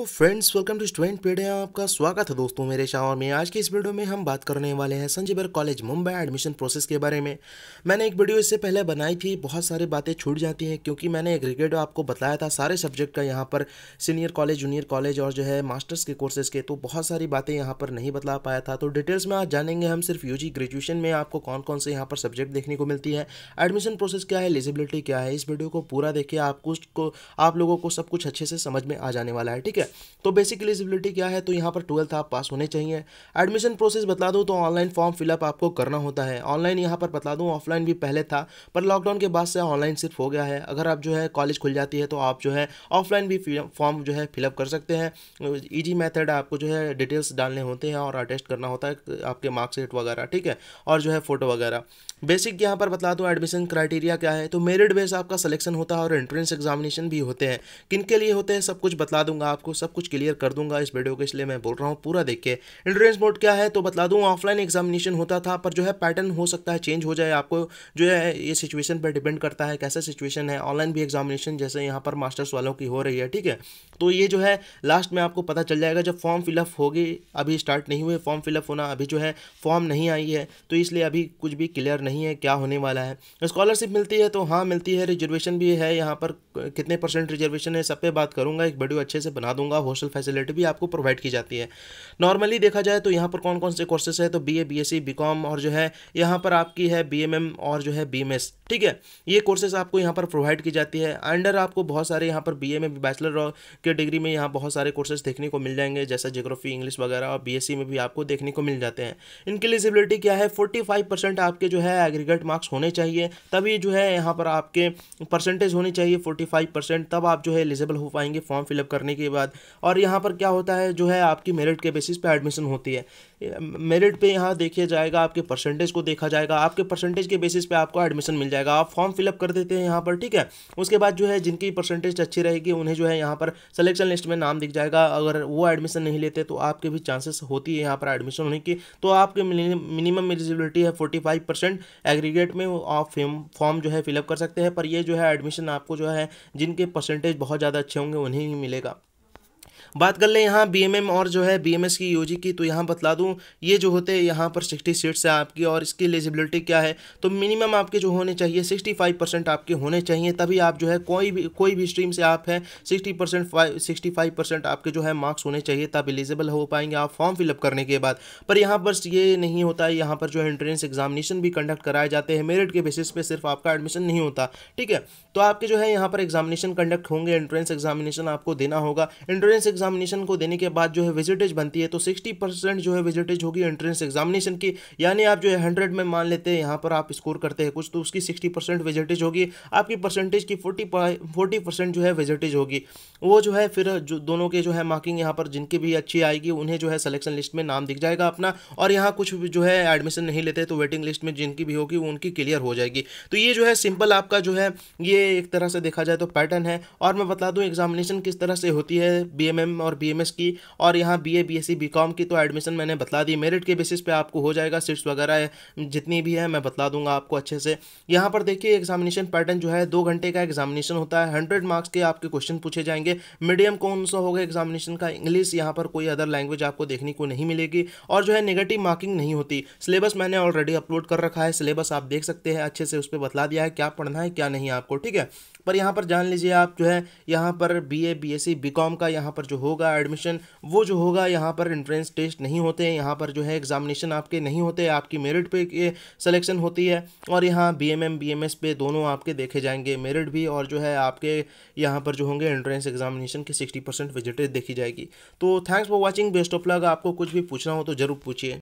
hello friends welcome to student है आपका स्वागत है दोस्तों मेरे शावर में आज की इस वीडियो में हम बात करने वाले हैं संजय भर कॉलेज मुंबई एडमिशन प्रोसेस के बारे में मैंने एक वीडियो इससे पहले बनाई थी बहुत सारी बातें छूट जाती हैं क्योंकि मैंने एक एग्रीगेट आपको बताया था सारे सब्जेक्ट का यहाँ पर सीनियर कॉलेज जूनियर कॉलेज और जो है मास्टर्स के कोर्सेज के तो बहुत सारी बातें यहाँ पर नहीं बता पाया था तो डिटेल्स में आज जानेंगे हम सिर्फ यू ग्रेजुएशन में आपको कौन कौन से यहाँ पर सब्जेक्ट देखने को मिलती है एडमिशन प्रोसेस क्या है एलिजिबिलिटी क्या है इस वीडियो को पूरा देखिए आपको आप लोगों को सब कुछ अच्छे से समझ में आ जाने वाला है ठीक है तो बेसिक एलिजिबिलिटी क्या है तो यहाँ पर ट्वेल्थ आप पास होने चाहिए एडमिशन प्रोसेस बता दूँ तो ऑनलाइन फॉर्म फिलअप आपको करना होता है ऑनलाइन यहाँ पर बता दूँ ऑफलाइन भी पहले था पर लॉकडाउन के बाद से ऑनलाइन सिर्फ हो गया है अगर आप जो है कॉलेज खुल जाती है तो आप जो है ऑफलाइन भी फॉर्म जो है फिलअप कर सकते हैं ईजी मैथड आपको जो है डिटेल्स डालने होते हैं और अटेस्ट करना होता है आपके मार्कशीट वगैरह ठीक है और जो है फ़ोटो वगैरह बेसिक यहाँ पर बता दूँ एडमिशन क्राइटेरिया क्या है तो मेरिट बेस आपका सिलेक्शन होता है और एंट्रेंस एग्जामिनेशन भी होते हैं किन के लिए होते हैं सब कुछ बता दूंगा आपको सब कुछ क्लियर कर दूंगा इस वीडियो को इसलिए मैं बोल रहा हूँ पूरा देख के एंट्रेंस बोर्ड क्या है तो बता दूँ ऑफलाइन एग्जामिनेशन होता था पर जो है पैटर्न हो सकता है चेंज हो जाए आपको जो है ये सिचुएशन पर डिपेंड करता है कैसा सिचुएशन है ऑनलाइन भी एग्जामिनेशन जैसे यहाँ पर मास्टर्स वालों की हो रही है ठीक है तो ये जो है लास्ट में आपको पता चल जाएगा जब फॉर्म फिलअप होगी अभी स्टार्ट नहीं हुए फॉर्म फिलअप होना अभी जो है फॉर्म नहीं आई है तो इसलिए अभी कुछ भी क्लियर नहीं है क्या होने वाला है स्कॉलरशिप मिलती है तो हाँ मिलती है रिजर्वेशन भी है यहाँ पर कितने परसेंट रिजर्वेशन है सब पे बात करूँगा एक वीडियो अच्छे से बना दूँगा दूंगा हॉस्टल फैसिलिटी भी आपको प्रोवाइड की जाती है नॉर्मली देखा जाए तो यहाँ पर कौन कौन से कोर्सेस है तो B A B S C और जो है यहाँ पर आपकी है बी एम एम और जो है बी एम एस ठीक है ये कोर्सेज आपको यहाँ पर प्रोवाइड की जाती है अंडर आपको बहुत सारे यहाँ पर बी में बैचलर के डिग्री में यहाँ बहुत सारे कोर्सेज देखने को मिल जाएंगे जैसा जियोग्राफी इंग्लिश वगैरह और बी में भी आपको देखने को मिल जाते हैं इनकी एलिजिबिलिटी क्या है फोर्टी आपके जो है एग्रीगेट मार्क्स होने चाहिए तभी जो है यहाँ पर आपके परसेंटेज होनी चाहिए फोर्टी तब आप जो है एलिजिबल हो पाएंगे फॉर्म फिलअप करने के बाद और यहाँ पर क्या होता है जो है आपकी मेरिट के बेसिस पर एडमिशन होती है मेरिट पे यहाँ देखिए जाएगा आपके परसेंटेज को देखा जाएगा आपके परसेंटेज के बेसिस पे आपको एडमिशन मिल जाएगा जाएगा आप फॉर्म फिलअप कर देते हैं यहाँ पर ठीक है उसके बाद जो है जिनकी परसेंटेज अच्छी रहेगी उन्हें जो है यहाँ पर सिलेक्शन लिस्ट में नाम दिख जाएगा अगर वो एडमिशन नहीं लेते तो आपके भी चांसेस होती है यहाँ पर एडमिशन होने की तो आपके मिनिमम एलिजिबिलिटी है फोर्टी फाइव परसेंट एग्रीगेट में आप फॉर्म जो है फिलअप कर सकते हैं पर ये जो है एडमिशन आपको जो है जिनके परसेंटेज बहुत ज़्यादा अच्छे होंगे उन्हें ही मिलेगा बात कर लें यहाँ बी और जो है बी की यू की तो यहाँ बतला दूँ ये जो होते हैं यहाँ पर सिक्सटी सीट्स है आपकी और इसकी एलिजिबिलिटी क्या है तो मिनिमम आपके जो होने चाहिए सिक्सटी फाइव परसेंट आपके होने चाहिए तभी आप जो है कोई भी कोई भी स्ट्रीम से आप हैं sixty percent sixty five percent आपके जो है मार्क्स होने चाहिए तब एलिजिबल हो पाएंगे आप फॉर्म फिलअप करने के बाद पर यहाँ पर ये नहीं होता है यहाँ पर जो है एंट्रेंस एग्जामिनेशन भी कंडक्ट कराए जाते हैं मेरिट के बेसिस पे सिर्फ आपका एडमिशन नहीं होता ठीक है तो आपके जो है यहाँ पर एग्जामिनेशन कंडक्ट होंगे एंट्रेंस एग्जामिनेशन आपको देना होगा एंट्रेंस एग्जामिनेशन को देने के बाद जो है विजिटेज बनती है तो सिक्सटी परसेंट जो है विजिटेज होगी एंट्रेंस एग्जामिनेशन की यानी आप जो है हंड्रेड में मान लेते हैं यहाँ पर आप स्कोर करते हैं कुछ तो उसकी सिक्सटी परसेंट विजिटेज होगी आपकी परसेंटेज की फोर्टी फोर्टी परसेंट जो है विजिटेज होगी वो जो है फिर जो दोनों के जो है मार्किंग यहाँ पर जिनकी भी अच्छी आएगी उन्हें जो है सलेक्शन लिस्ट में नाम दिख जाएगा अपना और यहाँ कुछ जो है एडमिशन नहीं लेते तो वेटिंग लिस्ट में जिनकी भी होगी उनकी क्लियर हो जाएगी तो ये जो है सिंपल आपका जो है ये एक तरह से देखा जाए तो पैटर्न है और मैं बता दूँ एग्जामिनेशन किस तरह से होती है बी एम और बी की और यहाँ बी ए बी एस की तो एडमिशन मैंने बतला दी मेरिट के बेसिस पे आपको हो जाएगा सीट्स वगैरह जितनी भी है मैं बतला दूंगा आपको अच्छे से यहाँ पर देखिए एग्जामिनेशन पैटर्न जो है दो घंटे का एग्जामिनेशन होता है हंड्रेड मार्क्स के आपके क्वेश्चन पूछे जाएंगे मीडियम कौन सा होगा एग्जामिनेशन का इंग्लिश यहाँ पर कोई अदर लैंग्वेज आपको देखने को नहीं मिलेगी और जो है नेगेटिव मार्किंग नहीं होती सिलेबस मैंने ऑलरेडी अपलोड कर रखा है सिलेबस आप देख सकते हैं अच्छे से उस पर बतला दिया है क्या पढ़ना है क्या नहीं आपको ठीक है पर यहाँ पर जान लीजिए आप जो है यहाँ पर B A B S C का यहाँ पर जो होगा एडमिशन वो जो होगा यहाँ पर एंट्रेंस टेस्ट नहीं होते हैं यहाँ पर जो है एग्जामिनेशन आपके नहीं होते आपकी मेरिट पे ये सिलेक्शन होती है और यहाँ B M M B M S पे दोनों आपके देखे जाएंगे मेरिट भी और जो है आपके यहाँ पर जो होंगे एंट्रेंस एग्जामिनेशन के सिक्सटी परसेंट विजिटेज देखी जाएगी तो thanks for watching best of luck आपको कुछ भी पूछना हो तो ज़रूर पूछिए